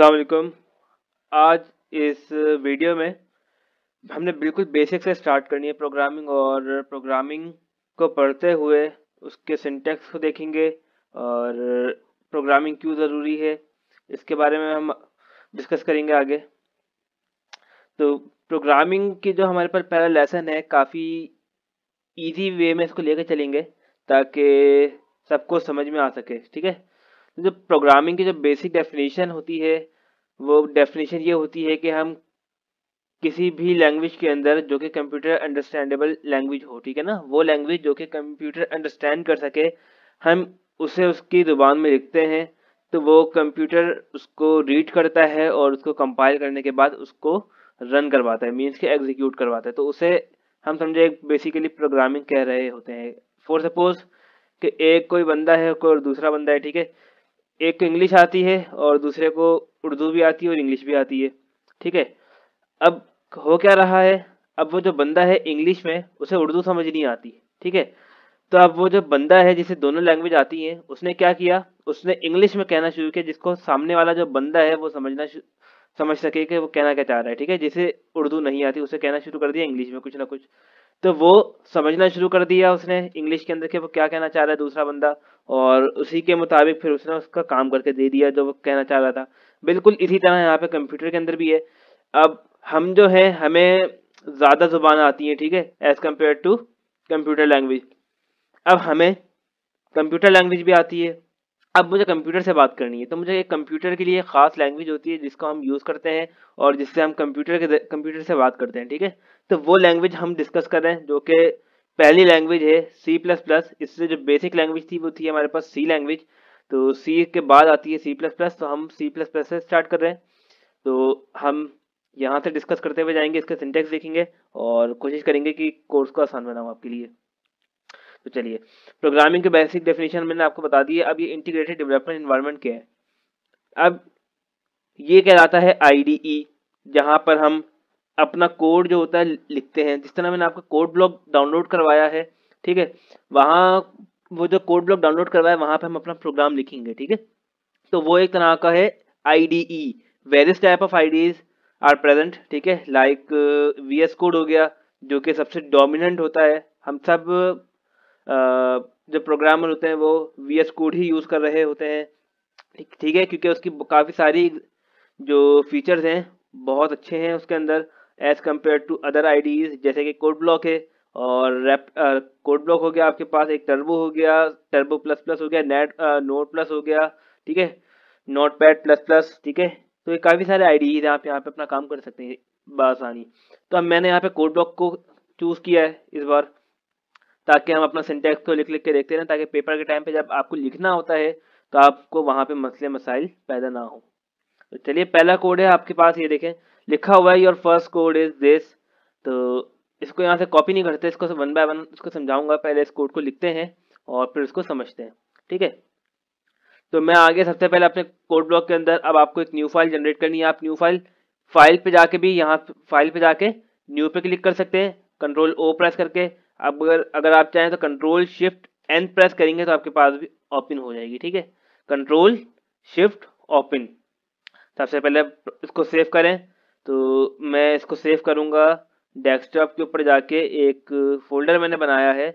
अलकुम आज इस वीडियो में हमने बिल्कुल बेसिक से स्टार्ट करनी है प्रोग्रामिंग और प्रोग्रामिंग को पढ़ते हुए उसके सिंटेक्स को देखेंगे और प्रोग्रामिंग क्यों ज़रूरी है इसके बारे में हम डिस्कस करेंगे आगे तो प्रोग्रामिंग की जो हमारे पास पहला लेसन है काफ़ी इजी वे में इसको लेकर चलेंगे ताकि सबको समझ में आ सके ठीक है तो जो प्रोग्रामिंग की जो बेसिक डेफिनेशन होती है वो डेफिनेशन ये होती है कि हम किसी भी लैंग्वेज के अंदर जो कि कंप्यूटर अंडरस्टैंडेबल लैंग्वेज हो ठीक है ना वो लैंग्वेज जो कि कंप्यूटर अंडरस्टैंड कर सके हम उसे उसकी ज़ुबान में लिखते हैं तो वो कंप्यूटर उसको रीड करता है और उसको कंपाइल करने के बाद उसको रन करवाता है मीन्स के एग्जीक्यूट करवाता है तो उसे हम समझे बेसिकली प्रोग्रामिंग कह रहे होते हैं फॉर सपोज कि एक कोई बंदा है कोई और दूसरा बंदा है ठीक है एक को इंग्लिश आती है और दूसरे को उर्दू भी आती है और इंग्लिश भी आती है ठीक है अब हो क्या रहा है अब वो जो बंदा है इंग्लिश में उसे उर्दू समझ नहीं आती ठीक है तो अब वो जो बंदा है जिसे दोनों लैंग्वेज आती हैं उसने क्या किया उसने इंग्लिश में कहना शुरू किया जिसको सामने वाला जो बंदा है वो समझना समझ सके कि वो कहना क्या चाह रहा है ठीक है जिसे उर्दू नहीं आती उसे कहना शुरू कर दिया इंग्लिश में कुछ ना कुछ तो वो समझना शुरू कर दिया उसने इंग्लिश के अंदर के वो क्या कहना चाह रहा है दूसरा बंदा और उसी के मुताबिक फिर उसने उसका काम करके दे दिया जो वो कहना चाह रहा था बिल्कुल इसी तरह यहाँ पे कंप्यूटर के अंदर भी है अब हम जो है हमें ज़्यादा जुबान आती हैं ठीक है as compare to computer language अब हमें कंप्यूटर लैंग्वेज भी आती है अब मुझे कंप्यूटर से बात करनी है तो मुझे एक कंप्यूटर के लिए ख़ास लैंग्वेज होती है जिसको हम यूज़ करते हैं और जिससे हम कंप्यूटर के कंप्यूटर से बात करते हैं ठीक है तो वो लैंग्वेज हम डिस्कस कर रहे हैं जो कि पहली लैंग्वेज है सी प्लस प्लस इससे जो बेसिक लैंग्वेज थी वो थी हमारे पास सी लैंग्वेज तो सी के बाद आती है सी प्लस प्लस तो हम सी प्लस प्लस से स्टार्ट कर रहे हैं तो हम यहाँ से डिस्कस करते हुए जाएंगे इसका सिंटेक्स देखेंगे और कोशिश करेंगे कि कोर्स को आसान बनाऊँ आपके लिए तो चलिए प्रोग्रामिंग के बेसिक डेफिनेशन मैंने आपको बता दिया अब ये इंटीग्रेटेड डेवलपमेंट इन्वायरमेंट क्या है अब ये कहलाता है आई e, जहाँ पर हम अपना कोड जो होता है लिखते हैं जिस तरह मैंने आपका कोड ब्लॉक डाउनलोड करवाया है ठीक है वहाँ वो जो कोड ब्लॉक डाउनलोड करवाया वहाँ पर हम अपना प्रोग्राम लिखेंगे ठीक है तो वो एक तरह का है I D E various type of I are present ठीक है लाइक वी एस कोड हो गया जो कि सबसे डोमिनेंट होता है हम सब जो प्रोग्रामर होते हैं वो वी एस कोड ही यूज़ कर रहे होते हैं ठीक है क्योंकि उसकी काफ़ी सारी जो फीचर्स हैं बहुत अच्छे हैं उसके अंदर as compare to other I जैसे कि कोड ब्लॉक है और रैप कोड ब्लॉक हो गया आपके पास एक टर्बो हो गया टर्बो प्लस प्लस हो गया नेट नोट प्लस हो गया ठीक है नोट पैड प्लस प्लस ठीक है तो ये काफ़ी सारे आई हैं आप यहाँ पे अपना काम कर सकते हैं बासानी तो अब मैंने यहाँ पे कोड ब्लॉक को चूज़ किया है इस बार ताकि हम अपना सिंटेक्स को लिख लिख के देखते रहें ताकि पेपर के टाइम पे जब आपको लिखना होता है तो आपको वहाँ पे मसले मसाइल पैदा ना हो तो चलिए पहला कोड है आपके पास ये देखें लिखा हुआ है your first code is this तो इसको यहाँ से कॉपी नहीं करते इसको वन बाय वन इसको समझाऊंगा पहले इस कोड को लिखते हैं और फिर उसको समझते हैं ठीक है तो मैं आगे सबसे पहले अपने कोड ब्लॉक के अंदर अब आपको एक न्यू फाइल जनरेट करनी है आप न्यू फाइल फाइल पे जाके भी यहाँ फाइल पे जाके न्यू पे क्लिक कर सकते हैं कंट्रोल ओ प्रेस करके अब अगर अगर आप चाहें तो कंट्रोल शिफ्ट एन प्रेस करेंगे तो आपके पास भी ओपन हो जाएगी ठीक है कंट्रोल शिफ्ट ओपन सबसे पहले इसको सेव करें तो मैं इसको सेव करूंगा डेस्कटॉप के ऊपर जाके एक फोल्डर मैंने बनाया है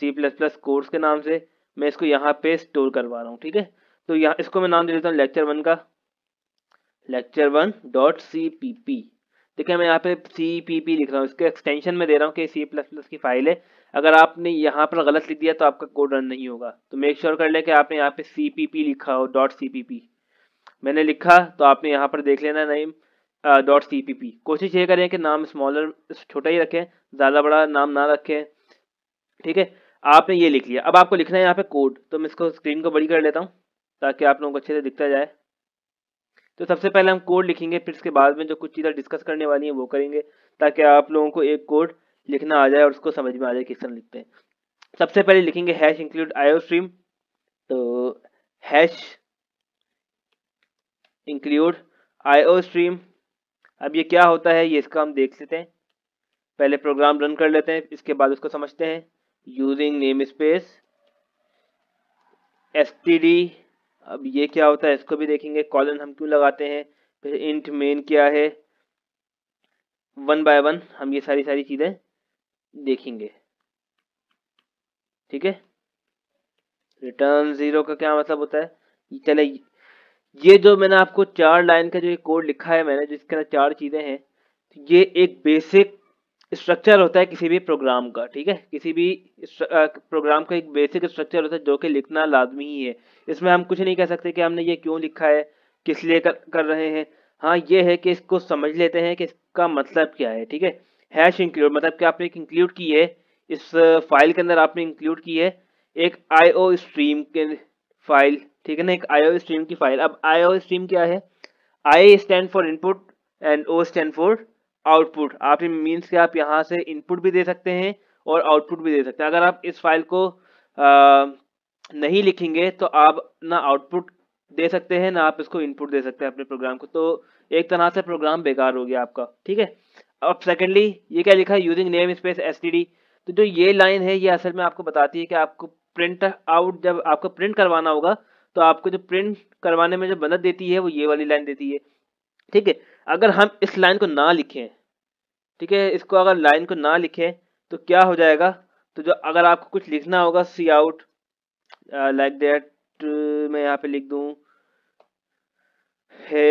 सी प्लस प्लस कोर्स के नाम से मैं इसको यहाँ पे स्टोर करवा रहा हूँ ठीक है तो यहाँ इसको मैं नाम दे देता हूँ लेक्चर वन का lecture one dot C P P देखिए मैं यहाँ पे सी पी पी लिख रहा हूँ इसके एक्सटेंशन में दे रहा हूँ कि सी प्लस प्लस की फाइल है अगर आपने यहाँ पर गलत लिख दिया तो आपका कोड रन नहीं होगा तो मेक श्योर sure कर लें कि आपने यहाँ पे सी पी पी लिखा हो डॉट सी पी पी मैंने लिखा तो आपने यहाँ पर देख लेना name dot C P P कोशिश ये करें कि नाम स्मॉलर छोटा ही रखें ज़्यादा बड़ा नाम ना रखें ठीक है आपने ये लिख लिया अब आपको लिखना है यहाँ पे कोड तो मैं इसको स्क्रीन को बड़ी कर लेता हूँ ताकि आप लोगों को अच्छे से दिखता जाए तो सबसे पहले हम कोड लिखेंगे फिर इसके बाद में जो कुछ चीज़ें डिस्कस करने वाली हैं वो करेंगे ताकि आप लोगों को एक कोड लिखना आ जाए और उसको समझ में आ जाए किस तरह लिखते हैं सबसे पहले लिखेंगे हैश इंक्लूड आयो स्ट्रीम तो हैश इंक्लूड आईओ स्ट्रीम अब ये क्या होता है ये इसका हम देख लेते हैं पहले प्रोग्राम रन कर लेते हैं इसके बाद उसको समझते हैं using namespace S T D अब ये क्या होता है इसको भी देखेंगे कॉलन हम क्यों लगाते हैं फिर इंट मेन क्या है वन बाय वन हम ये सारी सारी चीज़ें देखेंगे ठीक है रिटर्न ज़ीरो का क्या मतलब होता है चले ये जो मैंने आपको चार लाइन का जो कोड लिखा है मैंने जिसके अंदर चार चीज़ें हैं तो ये एक बेसिक स्ट्रक्चर होता है किसी भी प्रोग्राम का ठीक है किसी भी प्रोग्राम का एक बेसिक स्ट्रक्चर होता है जो कि लिखना लाजमी ही है इसमें हम कुछ नहीं कह सकते कि हमने ये क्यों लिखा है किस लिए कर, कर रहे हैं हाँ ये है कि इसको समझ लेते हैं कि इसका मतलब क्या है ठीक है हैश इंक्लूड मतलब कि आपने एक इंक्लूड की है इस फाइल के अंदर आपने इंक्लूड की है एक आईओ स्ट्रीम के फाइल ठीक है ना एक आईओ स्ट्रीम की फाइल अब आईओ स्ट्रीम क्या है I stand for input and O stand for output आप मीन्स कि आप यहाँ से इनपुट भी दे सकते हैं और आउटपुट भी दे सकते हैं अगर आप इस फाइल को आ, नहीं लिखेंगे तो आप ना आउटपुट दे सकते हैं ना आप इसको इनपुट दे सकते हैं अपने प्रोग्राम को तो एक तरह से प्रोग्राम बेकार हो गया आपका ठीक है अब सेकेंडली ये क्या लिखा है यूजिंग नेम स्पेस एस तो जो ये लाइन है ये असल में आपको बताती है कि आपको प्रिंट आउट जब आपको प्रिंट करवाना होगा तो आपको जो प्रिंट करवाने में जो मदद देती है वो ये वाली लाइन देती है ठीक है अगर हम इस लाइन को ना लिखें ठीक है इसको अगर लाइन को ना लिखें तो क्या हो जाएगा तो जो अगर आपको कुछ लिखना होगा सी आउट लाइक दैट मैं यहाँ पे लिख दूँ है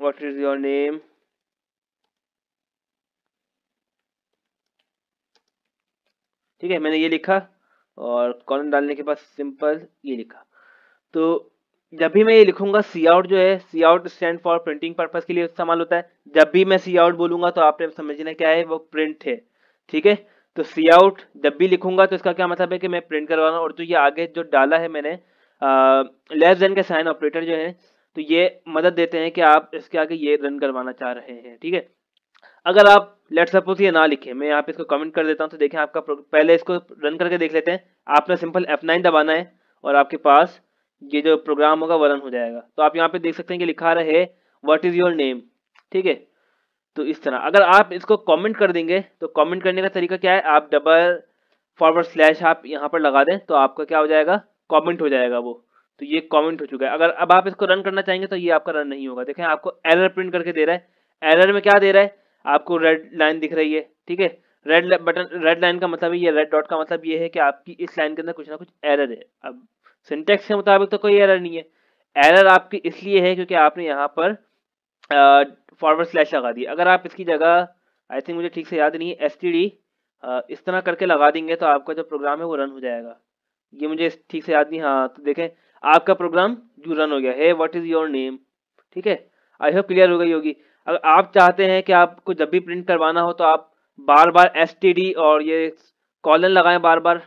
वॉट इज योर नेम ठीक है मैंने ये लिखा और कॉलम डालने के बाद सिंपल ये लिखा तो जब भी मैं ये लिखूंगा सी आउट जो है cout stand for printing purpose के लिए इस्तेमाल होता है जब भी मैं सी आउट बोलूंगा तो आपने समझना क्या है वो प्रिंट है ठीक है तो सी आउट जब भी लिखूंगा तो इसका क्या मतलब है कि मैं प्रिंट करवा रहा हूँ और जो तो ये आगे जो डाला है मैंने लेफ्ट देन का साइन ऑपरेटर जो है तो ये मदद देते हैं कि आप इसके आगे ये रन करवाना चाह रहे हैं ठीक है अगर आप लेट सपोज ये ना लिखें मैं यहाँ पे इसको कमेंट कर देता हूँ तो देखें आपका पहले इसको रन करके देख लेते हैं आपने सिंपल एफ दबाना है और आपके पास ये जो प्रोग्राम होगा वरन हो जाएगा तो आप यहाँ पे देख सकते हैं कि लिखा रहे व्हाट इज योर नेम ठीक है तो इस तरह अगर आप इसको कमेंट कर देंगे तो कमेंट करने का तरीका क्या है आप डबल फॉरवर्ड स्लैश आप यहाँ पर लगा दें तो आपका क्या हो जाएगा कमेंट हो जाएगा वो तो ये कमेंट हो चुका है अगर अब आप इसको रन करना चाहेंगे तो ये आपका रन नहीं होगा देखें आपको एरर प्रिंट करके दे रहा है एरर में क्या दे रहा है आपको रेड लाइन दिख रही है ठीक है रेड बटन रेड लाइन का मतलब ये रेड डॉट का मतलब ये है कि आपकी इस लाइन के अंदर कुछ ना कुछ एरर है अब सिंटेक्स के मुताबिक तो कोई एरर नहीं है एरर आपकी इसलिए है क्योंकि आपने यहाँ पर फॉरवर्ड स्लैश लगा दी अगर आप इसकी जगह आई थिंक मुझे ठीक से याद नहीं है एस इस तरह करके लगा देंगे तो आपका जो प्रोग्राम है वो रन हो जाएगा ये मुझे ठीक से याद नहीं हाँ तो देखें आपका प्रोग्राम जो रन हो गया है व्हाट इज़ योर नेम ठीक है आई होप क्लियर हो गई होगी अगर आप चाहते हैं कि आपको जब भी प्रिंट करवाना हो तो आप बार बार एस और ये कॉलन लगाएं बार बार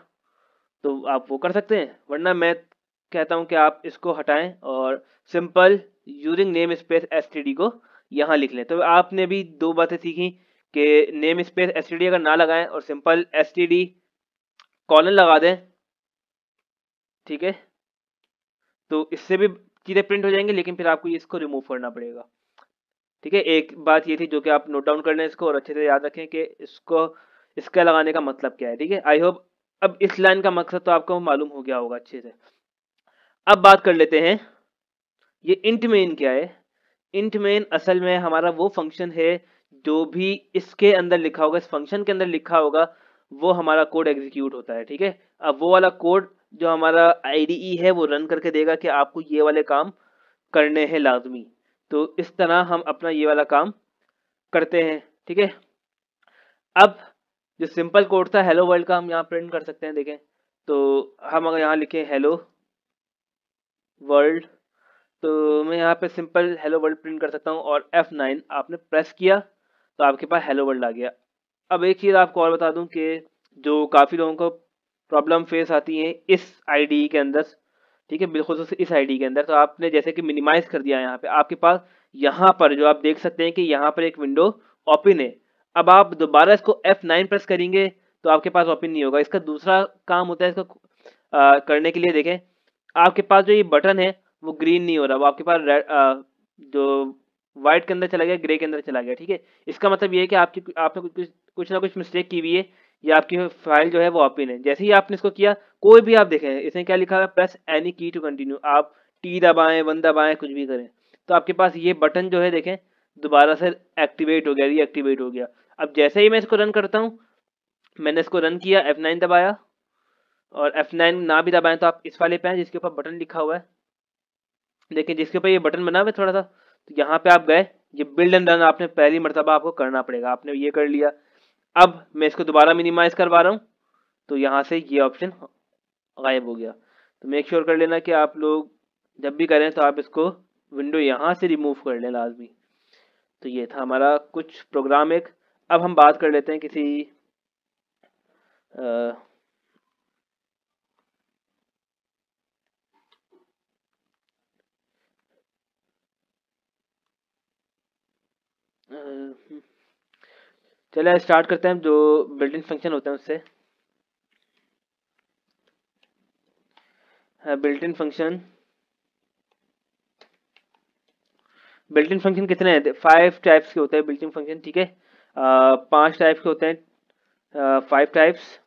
तो आप वो कर सकते हैं वरना मैं कहता हूँ कि आप इसको हटाएं और simple using namespace S को यहाँ लिख लें तो आपने भी दो बातें सीखी कि नेम स्पेस एस अगर ना लगाएं और सिंपल एस कॉलन लगा दें ठीक है तो इससे भी चीज़ें प्रिंट हो जाएंगी लेकिन फिर आपको इसको रिमूव करना पड़ेगा ठीक है एक बात ये थी जो कि आप नोट डाउन कर लें इसको और अच्छे से याद रखें कि इसको इसका लगाने का मतलब क्या है ठीक है आई होप अब इस लाइन का मकसद तो आपको मालूम हो गया होगा अच्छे से अब बात कर लेते हैं ये इंट मेन क्या है इंट मेन असल में हमारा वो फंक्शन है जो भी इसके अंदर लिखा होगा इस फंक्शन के अंदर लिखा होगा वो हमारा कोड एग्जीक्यूट होता है ठीक है अब वो वाला कोड जो हमारा आई है वो रन करके देगा कि आपको ये वाले काम करने हैं लाजमी तो इस तरह हम अपना ये वाला काम करते हैं ठीक है अब जो सिंपल कोड था हेलो वर्ल्ड का हम यहाँ प्रिंट कर सकते हैं देखें तो हम अगर यहाँ लिखें हेलो वर्ल्ड तो मैं यहाँ पे सिंपल हेलो वर्ल्ड प्रिंट कर सकता हूँ और F9 आपने प्रेस किया तो आपके पास हेलो वर्ल्ड आ गया अब एक चीज़ आपको और बता दूँ कि जो काफ़ी लोगों को प्रॉब्लम फेस आती है इस आई के अंदर ठीक है बिल्कुल इस आई के अंदर तो आपने जैसे कि मिनिमाइज कर दिया यहाँ पर आपके पास यहाँ पर जो आप देख सकते हैं कि यहाँ पर एक विंडो ओपन है अब आप दोबारा इसको F9 प्रेस करेंगे तो आपके पास ओपन नहीं होगा इसका दूसरा काम होता है इसको आ, करने के लिए देखें आपके पास जो ये बटन है वो ग्रीन नहीं हो रहा वो आपके पास रेड जो वाइट के अंदर चला गया ग्रे के अंदर चला गया ठीक है इसका मतलब ये है कि आपकी आपने कुछ कुछ ना कुछ मिस्टेक की हुई है या आपकी फाइल जो है वो ओपन है जैसे ही आपने इसको किया कोई भी आप देखें इसने क्या लिखा है press any key to continue आप टी दबाएं वन दबाएं कुछ भी करें तो आपके पास ये बटन जो है देखें दोबारा से एक्टिवेट हो गया रीएक्टिवेट हो गया अब जैसे ही मैं इसको रन करता हूँ मैंने इसको रन किया एफ नाइन दबाया और एफ नाइन ना भी दबाएं तो आप इस वाले पे हैं जिसके ऊपर बटन लिखा हुआ है लेकिन जिसके ऊपर ये बटन बना हुआ थोड़ा सा तो यहाँ पे आप गए ये बिल्ड एंड रन आपने पहली मरतबा आपको करना पड़ेगा आपने ये कर लिया अब मैं इसको दोबारा मिनिमाइज करवा रहा हूँ तो यहाँ से ये ऑप्शन गायब हो गया तो मेक श्योर कर लेना कि आप लोग जब भी करें तो आप इसको विंडो यहाँ से रिमूव कर लें लाजमी तो ये था हमारा कुछ प्रोग्राम एक अब हम बात कर लेते हैं किसी चले स्टार्ट करते हैं जो बिल्डिंग फंक्शन होते हैं उससे बिल्टिन फंक्शन बिल्टिन फंक्शन कितने हैं फाइव टाइप्स के होते हैं बिल्टिन फंक्शन ठीक है पांच टाइप के होते हैं फाइव टाइप्स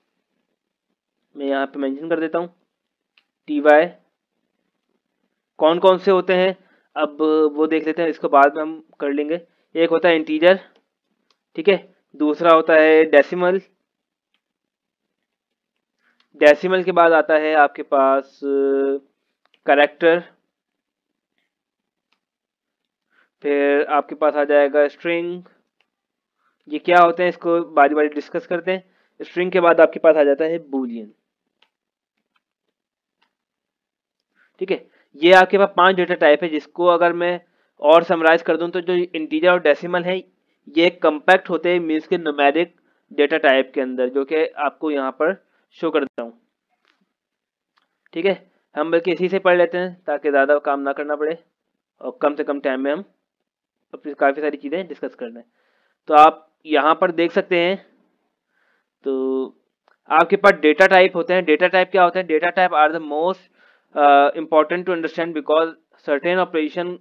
मैं यहाँ पे मेंशन कर देता हूँ टी वाई कौन कौन से होते हैं अब वो देख लेते हैं इसको बाद में हम कर लेंगे एक होता है इंटीजर ठीक है दूसरा होता है डेसिमल डेसिमल के बाद आता है आपके पास करेक्टर फिर आपके पास आ जाएगा स्ट्रिंग ये क्या होते हैं इसको बारी बारी डिस्कस करते हैं स्ट्रिंग के बाद आपके पास आ जाता है बूलियन ठीक है ये आपके पास पांच डेटा टाइप है जिसको अगर मैं और समराइज कर दूं तो जो इंटीजर और डेसिमल है ये कंपैक्ट होते हैं मीन्स के नोमैरिक डेटा टाइप के अंदर जो कि आपको यहाँ पर शो कर देता हूँ ठीक है हम बल्कि इसी से पढ़ लेते हैं ताकि ज़्यादा काम ना करना पड़े और कम से कम टाइम में हम अपनी काफ़ी सारी चीज़ें डिस्कस कर लें तो आप यहाँ पर देख सकते हैं तो आपके पास डेटा टाइप होते हैं डेटा टाइप क्या होते हैं data type are the most important to understand because certain operation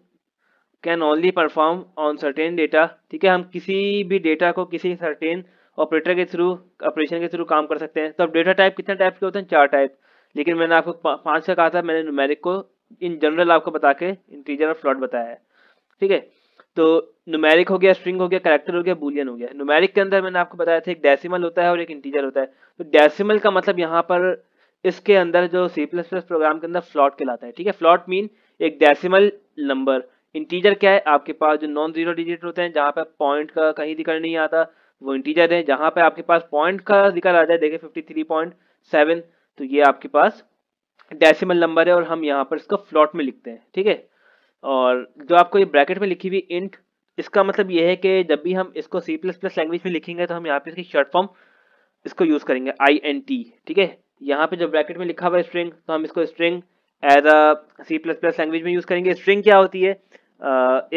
can only perform on certain data ठीक है हम किसी भी डेटा को किसी सर्टेन ऑपरेटर के थ्रू ऑपरेशन के थ्रू काम कर सकते हैं तो अब डेटा टाइप कितने टाइप के होते हैं चार टाइप लेकिन मैंने आपको पाँच का कहा था मैंने न्यूमेरिक को इन जनरल आपको बता के इंटीजर और फ्लॉट बताया है ठीक है तो नुमेरिक हो गया स्ट्रिंग हो गया करेक्टर हो गया बुलियन हो गया नुमेरिक के अंदर मैंने आपको बताया था एक डेसिमल होता है और एक इंटीजर होता है तो डेसिमल का मतलब यहाँ पर इसके अंदर जो सी प्लस प्लस प्रोग्राम के अंदर फ्लॉट कहलाता है ठीक है फ्लॉट मीन एक डेसिमल नंबर इंटीजर क्या है आपके पास जो नॉन जीरो डिजिट होते हैं जहाँ पर पॉइंट का कहीं दिक्कत नहीं आता वो इंटीजर है जहाँ पर आपके पास पॉइंट का जिक्र आ जाए देखिए फिफ्टी थ्री पॉइंट सेवन तो ये आपके पास डेसिमल नंबर है और हम यहाँ पर इसको फ्लॉट में लिखते हैं ठीक है और जो आपको ये ब्रैकेट में लिखी हुई इंट इसका मतलब ये है कि जब भी हम इसको सी प्लस प्लस लैंग्वेज में लिखेंगे तो हम यहाँ पे इसकी शॉर्ट फॉर्म इसको यूज़ करेंगे आई एन टी ठीक है यहाँ पे जो ब्रैकेट में लिखा हुआ है स्ट्रिंग तो हम इसको string as a C plus plus language में यूज़ करेंगे स्ट्रिंग क्या होती है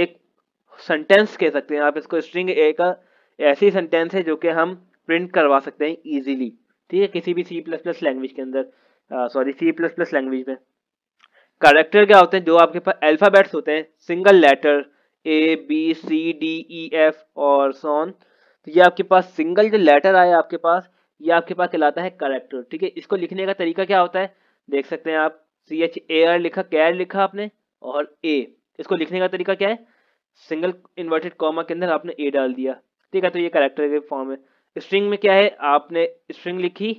एक सेंटेंस कह सकते हैं आप इसको स्ट्रिंग एक ऐसी सेंटेंस है जो कि हम प्रिंट करवा सकते हैं ईजिली ठीक है किसी भी सी प्लस प्लस लैंग्वेज के अंदर sorry C plus plus language में करेक्टर क्या होते हैं जो आपके पास अल्फाबेट्स होते हैं single letter A B C D E F और सोन तो ये आपके पास सिंगल जो लेटर आया आपके पास ये आपके पास कहलाता है करेक्टर ठीक है इसको लिखने का तरीका क्या होता है देख सकते हैं आप सी एच ए आर लिखा कैर लिखा आपने और ए इसको लिखने का तरीका क्या है सिंगल इन्वर्टेड कॉमा के अंदर आपने ए डाल दिया ठीक है तो ये करेक्टर के फॉर्म है स्ट्रिंग में क्या है आपने स्ट्रिंग लिखी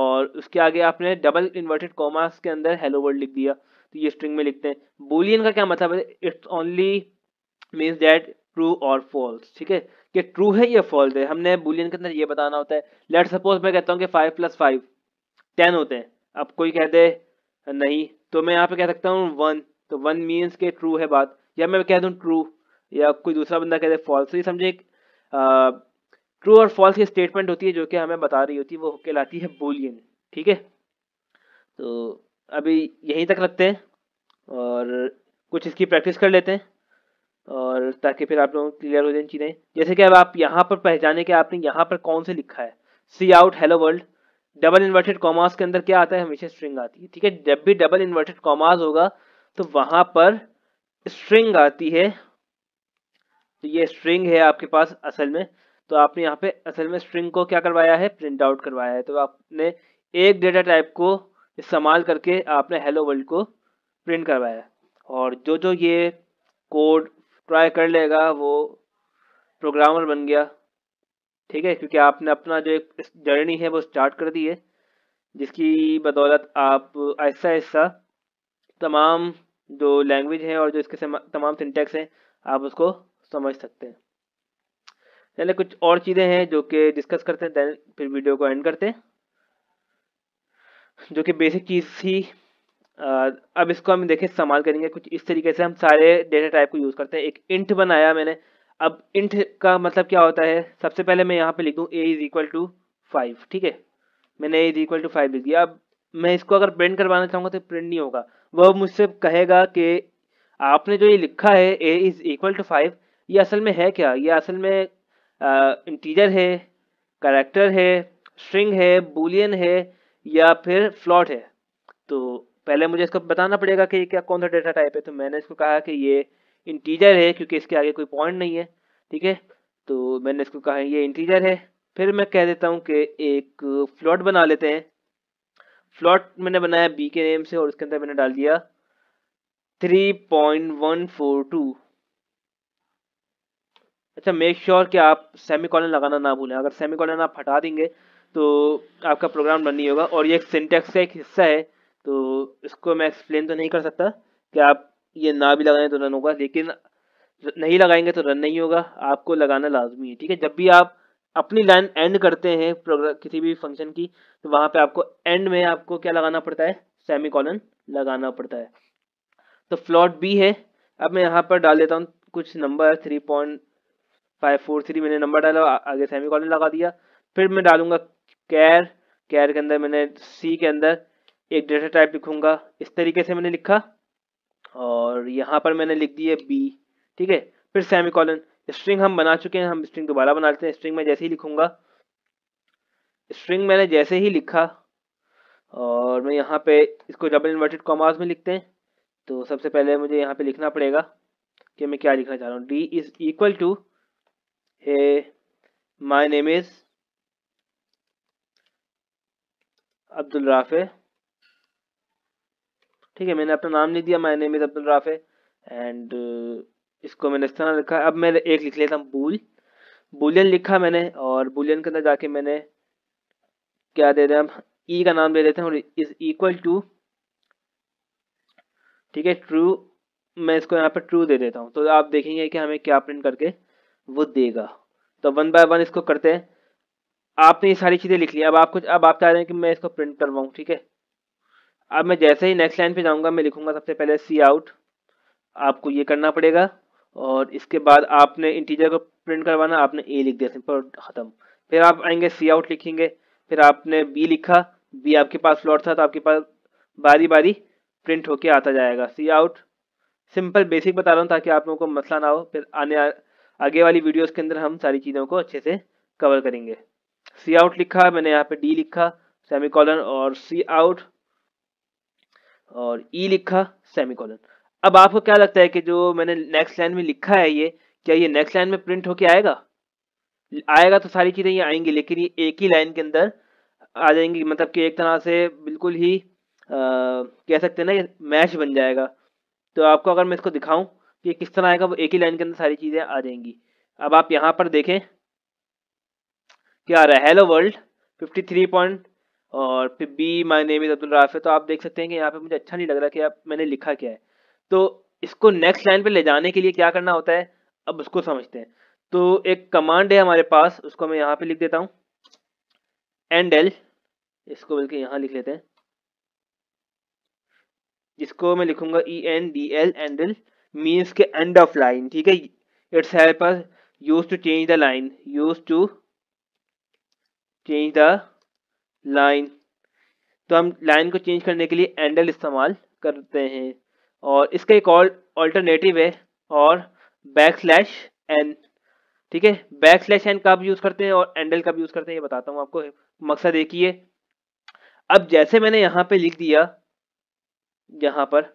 और उसके आगे आपने डबल इन्वर्टेड कॉमास के अंदर हेलो वर्ल्ड लिख दिया ये स्ट्रिंग में लिखते हैं बोलियन का क्या मतलब है it's only means that true और फॉल्स ठीक है कि ट्रू है या फॉल्स है हमने बुलियन के अंदर ये बताना होता है लेट सपोज मैं कहता हूँ कि फाइव प्लस फाइव टेन होते हैं अब कोई कह दे नहीं तो मैं यहाँ पे कह सकता हूँ वन तो वन मीन्स के ट्रू है बात या मैं कह दूँ ट्रू या कोई दूसरा बंदा कह दे फॉल्स तो ये समझे ट्रू और फॉल्स की स्टेटमेंट होती है जो कि हमें बता रही होती है वो कहलाती है बोलियन ठीक है तो अभी यहीं तक रखते हैं और कुछ इसकी प्रैक्टिस कर लेते हैं और ताकि फिर आप लोगों को क्लियर हो जाए चीज़ें जैसे कि अब आप यहाँ पर पहचाने कि आपने यहाँ पर कौन से लिखा है cout hello world double inverted commas के अंदर क्या आता है हमेशा स्ट्रिंग आती है ठीक है जब भी डबल इन्वर्टेड कॉमास होगा तो वहाँ पर स्ट्रिंग आती है तो ये स्ट्रिंग है आपके पास असल में तो आपने यहाँ पे असल में स्ट्रिंग को क्या करवाया है प्रिंट आउट करवाया है तो आपने एक डेटा टाइप को इस्तेमाल करके आपने हेलो वर्ल्ड को प्रिंट करवाया और जो जो ये कोड ट्राई कर लेगा वो प्रोग्रामर बन गया ठीक है क्योंकि आपने अपना जो एक जर्नी है वो स्टार्ट कर दी है जिसकी बदौलत आप ऐसा ऐसा तमाम जो लैंग्वेज है और जो इसके तमाम सिंटेक्स हैं आप उसको समझ सकते हैं चले कुछ और चीज़ें हैं जो कि डिस्कस करते हैं देन फिर वीडियो को एंड करते हैं जो कि बेसिक चीज़ ही अब इसको हम देखें इस्तेमाल करेंगे कुछ इस तरीके से हम सारे डेटा टाइप को यूज़ करते हैं एक इंट बनाया मैंने अब इंट का मतलब क्या होता है सबसे पहले मैं यहाँ पे लिख दूँ A is equal to five ठीक है मैंने A is equal to five लिख दिया अब मैं इसको अगर प्रिंट करवाना चाहूँगा तो प्रिंट नहीं होगा वह मुझसे कहेगा कि आपने जो ये लिखा है A is equal to five ये असल में है क्या ये असल में इंटीजर है करेक्टर है स्ट्रिंग है बुलियन है या फिर फ्लॉट है तो पहले मुझे इसको बताना पड़ेगा कि क्या कौन सा डेटा टाइप है तो मैंने इसको कहा कि ये इंटीजर है क्योंकि इसके आगे कोई पॉइंट नहीं है ठीक है तो मैंने इसको कहा ये इंटीजर है फिर मैं कह देता हूँ कि एक फ्लॉट बना लेते हैं फ्लॉट मैंने बनाया बी के नेम से और उसके अंदर मैंने डाल दिया three point one four two अच्छा मेक श्योर sure कि आप सेमी कॉलन लगाना ना भूलें अगर सेमी कॉलन आप हटा देंगे तो आपका प्रोग्राम रन नहीं होगा और ये एक सिंटेक्स का एक हिस्सा है तो इसको मैं एक्सप्लेन तो नहीं कर सकता कि आप ये ना भी लगाएं तो रन होगा लेकिन नहीं लगाएंगे तो रन नहीं होगा आपको लगाना लाजमी है ठीक है जब भी आप अपनी लाइन एंड करते हैं किसी भी फंक्शन की तो वहाँ पे आपको एंड में आपको क्या लगाना पड़ता है सेमी कॉलन लगाना पड़ता है तो फ्लॉट बी है अब मैं यहाँ पर डाल देता हूँ कुछ number three point five four three मैंने नंबर डाला आगे सेमी कॉलन लगा दिया फिर मैं डालूंगा कैर कैर के अंदर मैंने सी के अंदर एक डेटा टाइप लिखूंगा इस तरीके से मैंने लिखा और यहाँ पर मैंने लिख दिया बी ठीक है फिर सेमी कॉलन स्ट्रिंग हम बना चुके हैं हम स्ट्रिंग दोबारा बना लेते हैं स्ट्रिंग में जैसे ही लिखूंगा स्ट्रिंग मैंने जैसे ही लिखा और मैं यहाँ पे इसको डबल इन्वर्टेड कॉमास में लिखते हैं तो सबसे पहले मुझे यहाँ पे लिखना पड़ेगा कि मैं क्या लिखना चाह रहा हूँ D is equal to hey my name is Abdul Rafay ठीक है मैंने अपना नाम नहीं दिया my name is Abdul Rafay and इसको मैंने इस तरह लिखा अब मैं एक लिख लेता हूँ बूल बुलियन लिखा मैंने और बुलियन के अंदर जाके मैंने क्या दे दें हम ई e का नाम दे देते हैं और इज इक्वल टू ठीक है ट्रू मैं इसको यहाँ पर ट्रू दे देता हूँ तो आप देखेंगे कि हमें क्या प्रिंट करके वो देगा तो वन बाय वन इसको करते हैं आपने ये सारी चीज़ें लिख ली अब आप कुछ अब आप चाह रहे हैं कि मैं इसको प्रिंट करवाऊँ ठीक है अब मैं जैसे ही नेक्स्ट लाइन पे जाऊंगा मैं लिखूंगा सबसे पहले सी आउट आपको ये करना पड़ेगा और इसके बाद आपने इंटीजर को प्रिंट करवाना आपने ए लिख दिया सिंपल ख़त्म फिर आप आएंगे सी आउट लिखेंगे फिर आपने बी लिखा बी आपके पास फ्लॉट था तो आपके पास बारी बारी प्रिंट होके आता जाएगा सी आउट सिंपल बेसिक बता रहा हूँ ताकि आप लोगों को मसला ना हो फिर आने आ, आगे वाली वीडियोस के अंदर हम सारी चीज़ों को अच्छे से कवर करेंगे सी आउट लिखा मैंने यहाँ पे डी लिखा सेमी कॉलन और सी आउट और ई e लिखा सेमीकोलन अब आपको क्या लगता है कि जो मैंने नेक्स्ट लाइन में लिखा है ये क्या ये नेक्स्ट लाइन में प्रिंट होके आएगा आएगा तो सारी चीज़ें ये आएंगी लेकिन ये एक ही लाइन के अंदर आ जाएंगी मतलब कि एक तरह से बिल्कुल ही आ, कह सकते हैं ना ये मैश बन जाएगा तो आपको अगर मैं इसको दिखाऊं कि किस तरह आएगा वो एक ही लाइन के अंदर सारी चीज़ें आ जाएंगी अब आप यहाँ पर देखें क्या आ रहा है हेलो वर्ल्ड 53.1 और फिर B my name is Abdul Rafay तो आप देख सकते हैं कि यहाँ पे मुझे अच्छा नहीं लग रहा कि आप मैंने लिखा क्या है तो इसको नेक्स्ट लाइन पे ले जाने के लिए क्या करना होता है अब उसको समझते हैं तो एक कमांड है हमारे पास उसको मैं यहाँ पे लिख देता हूँ एंड एल इसको बल्कि यहाँ लिख लेते हैं जिसको मैं लिखूंगा E N D L and L means के एंड ऑफ लाइन ठीक है it's help use to change the line use to change the line तो हम लाइन को चेंज करने के लिए एंडल इस्तेमाल करते हैं और इसका एक और ऑल्टरनेटिव है और बैक स्लैश एन ठीक है बैक स्लैश एन कब यूज़ करते हैं और एंडल कब यूज़ करते हैं ये बताता हूँ आपको मकसद एक ही है अब जैसे मैंने यहाँ पे लिख दिया यहाँ पर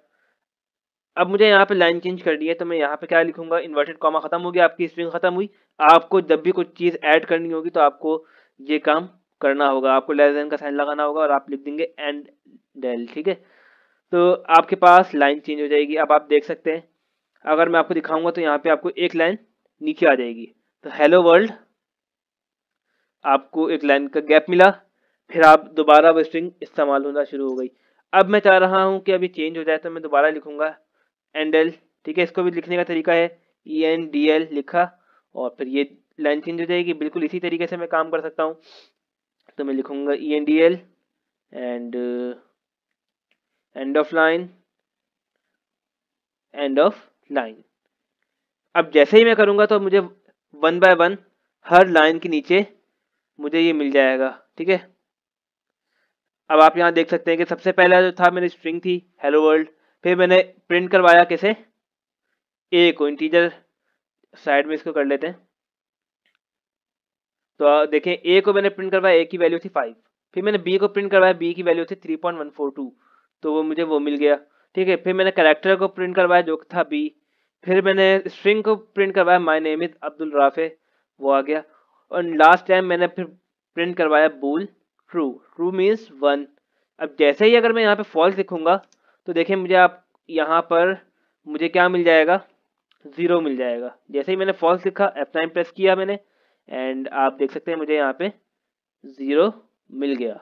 अब मुझे यहाँ पे लाइन चेंज करनी है तो मैं यहाँ पे क्या लिखूंगा इन्वर्टेड कॉमा खत्म हो गया आपकी स्ट्रिंग खत्म हुई आपको जब भी कुछ चीज़ ऐड करनी होगी तो आपको ये काम करना होगा आपको लेस देन का साइन लगाना होगा और आप लिख देंगे एंड डेल ठीक है तो आपके पास लाइन चेंज हो जाएगी अब आप देख सकते हैं अगर मैं आपको दिखाऊंगा तो यहाँ पे आपको एक लाइन नीचे आ जाएगी तो हेलो वर्ल्ड आपको एक लाइन का गैप मिला फिर आप दोबारा वो स्ट्रिंग इस्तेमाल होना शुरू हो गई अब मैं चाह रहा हूँ कि अभी चेंज हो जाए तो मैं दोबारा लिखूंगा एंड एल ठीक है इसको भी लिखने का तरीका है ई एन डी एल लिखा और फिर ये लाइन चेंज हो जाएगी बिल्कुल इसी तरीके से मैं काम कर सकता हूँ तो मैं लिखूंगा E N D L and end of line end of line अब जैसे ही मैं करूंगा तो मुझे वन बाय वन हर लाइन के नीचे मुझे ये मिल जाएगा ठीक है अब आप यहाँ देख सकते हैं कि सबसे पहला जो था मेरी स्ट्रिंग थी हेलो वर्ल्ड फिर मैंने प्रिंट करवाया कैसे ए को इंटीजर साइड में इसको कर लेते हैं तो देखें ए को मैंने प्रिंट करवाया ए की वैल्यू थी फाइव फिर मैंने बी को प्रिंट करवाया बी की वैल्यू थी three point one four two तो वो मुझे वो मिल गया ठीक है फिर मैंने करेक्टर को प्रिंट करवाया जो था बी फिर मैंने स्ट्रिंग को प्रिंट करवाया my name is Abdul Rafay वो आ गया और लास्ट टाइम मैंने फिर प्रिंट करवाया bool true true means one अब जैसे ही अगर मैं यहाँ पर फॉल्स लिखूँगा तो देखें मुझे आप यहाँ पर मुझे क्या मिल जाएगा ज़ीरो मिल जाएगा जैसे ही मैंने फॉल्स लिखा एफ नाइन प्रेस किया मैंने एंड आप देख सकते हैं मुझे यहाँ पे ज़ीरो मिल गया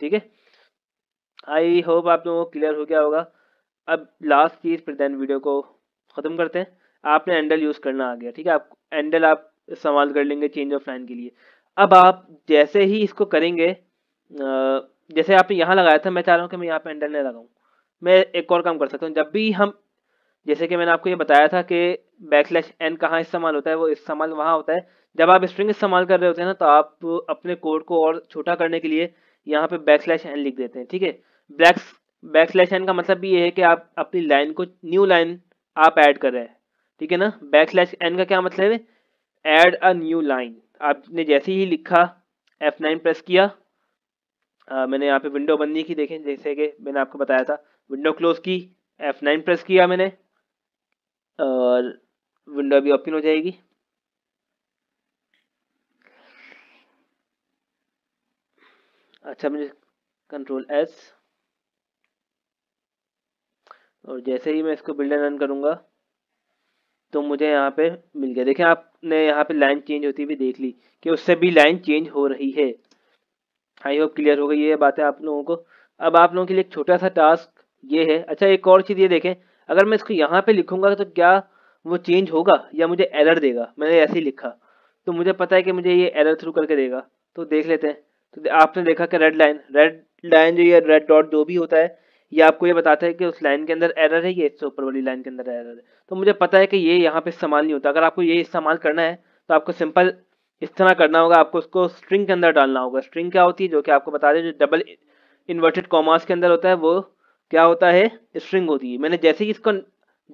ठीक है आई होप आप लोगों को क्लियर हो गया होगा अब लास्ट चीज़ फिर देन वीडियो को ख़त्म करते हैं आपने एंडल यूज़ करना आ गया ठीक है आप एंडल आप इस्तेमाल कर लेंगे चेंज ऑफ लाइन के लिए अब आप जैसे ही इसको करेंगे जैसे आपने यहाँ लगाया था मैं चाह रहा हूँ कि मैं यहाँ पे एंडल नहीं लगाऊँ मैं एक और काम कर सकता हूँ जब भी हम जैसे कि मैंने आपको ये बताया था कि बैकलैश एन कहाँ इस्तेमाल होता है वो इस्तेमाल वहाँ होता है जब आप स्ट्रिंग इस्तेमाल कर रहे होते हैं ना तो आप अपने कोड को और छोटा करने के लिए यहाँ पे बैक स्लैश एन लिख देते हैं ठीक है ब्लैक बैक स्लैश एन का मतलब भी ये है कि आप अपनी लाइन को न्यू लाइन आप ऐड कर रहे हैं ठीक है ना बैक स्लैश एन का क्या मतलब है ऐड अ न्यू लाइन आपने जैसे ही लिखा एफ नाइन प्रेस किया आ, मैंने यहाँ पे विंडो बंद नहीं की देखें जैसे कि मैंने आपको बताया था विंडो क्लोज की एफ नाइन प्रेस किया मैंने और विंडो भी ओपन हो जाएगी अच्छा मुझे कंट्रोल एस और जैसे ही मैं इसको बिल्डर रन करूँगा तो मुझे यहाँ पे मिल गया देखें आपने यहाँ पे लाइन चेंज होती हुई देख ली कि उससे भी लाइन चेंज हो रही है आई होप क्लियर हो गई ये बात है आप लोगों को अब आप लोगों के लिए एक छोटा सा टास्क ये है अच्छा एक और चीज़ ये देखें अगर मैं इसको यहाँ पे लिखूंगा तो क्या वो चेंज होगा या मुझे एरर देगा मैंने ऐसे ही लिखा तो मुझे पता है कि मुझे ये एरर थ्रू करके देगा तो देख लेते हैं तो आपने देखा कि रेड लाइन रेड लाइन जो ये रेड डॉट जो भी होता है ये आपको ये बताता है कि उस लाइन के अंदर एरर है ये इससे ऊपर वाली लाइन के अंदर एरर है तो मुझे पता है कि ये यहाँ पे इस्तेमाल नहीं होता अगर आपको ये इस्तेमाल करना है तो आपको सिंपल इस तरह करना होगा आपको उसको स्ट्रिंग के अंदर डालना होगा स्ट्रिंग क्या होती है जो कि आपको बता दें जो डबल इन्वर्टेड कॉमास के अंदर होता है वो क्या होता है स्ट्रिंग होती है मैंने जैसे ही इसको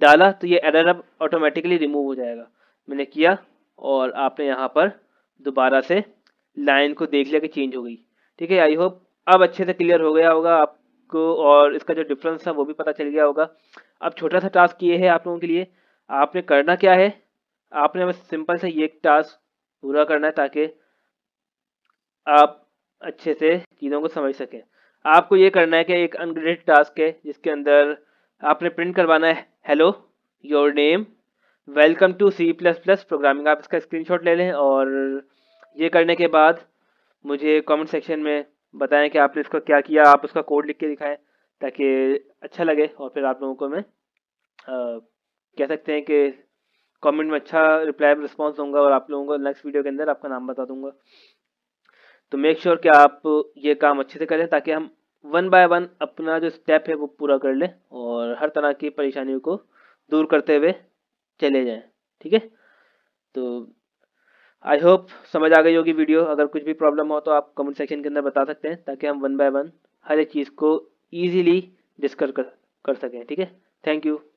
डाला तो ये एरर अब ऑटोमेटिकली रिमूव हो जाएगा मैंने किया और आपने यहाँ पर दोबारा से लाइन को देख लिया कि चेंज हो गई ठीक है आई होप अब अच्छे से क्लियर हो गया होगा आपको और इसका जो डिफरेंस था वो भी पता चल गया होगा अब छोटा सा टास्क ये है आप लोगों के लिए आपने करना क्या है आपने बस सिंपल से ये टास्क पूरा करना है ताकि आप अच्छे से चीज़ों को समझ सकें आपको ये करना है कि एक अनग्रेडेड टास्क है जिसके अंदर आपने प्रिंट करवाना है hello your name welcome to C plus plus programming आप इसका स्क्रीनशॉट ले लें और ये करने के बाद मुझे कमेंट सेक्शन में बताएं कि आपने इसका क्या किया आप उसका कोड लिख के दिखाएं ताकि अच्छा लगे और फिर आप लोगों को मैं कह सकते हैं कि कमेंट में अच्छा रिप्लाई रिस्पांस दूंगा और आप लोगों को नेक्स्ट वीडियो के अंदर आपका नाम बता दूंगा तो मेक श्योर sure कि आप ये काम अच्छे से करें ताकि हम वन बाय वन अपना जो स्टेप है वो पूरा कर लें और हर तरह की परेशानियों को दूर करते हुए चले जाएं ठीक है तो आई होप समझ आ गई होगी वीडियो अगर कुछ भी प्रॉब्लम हो तो आप कमेंट सेक्शन के अंदर बता सकते हैं ताकि हम वन बाय वन हर एक चीज़ को ईजिली डिस्कस कर, कर सकें ठीक है थैंक यू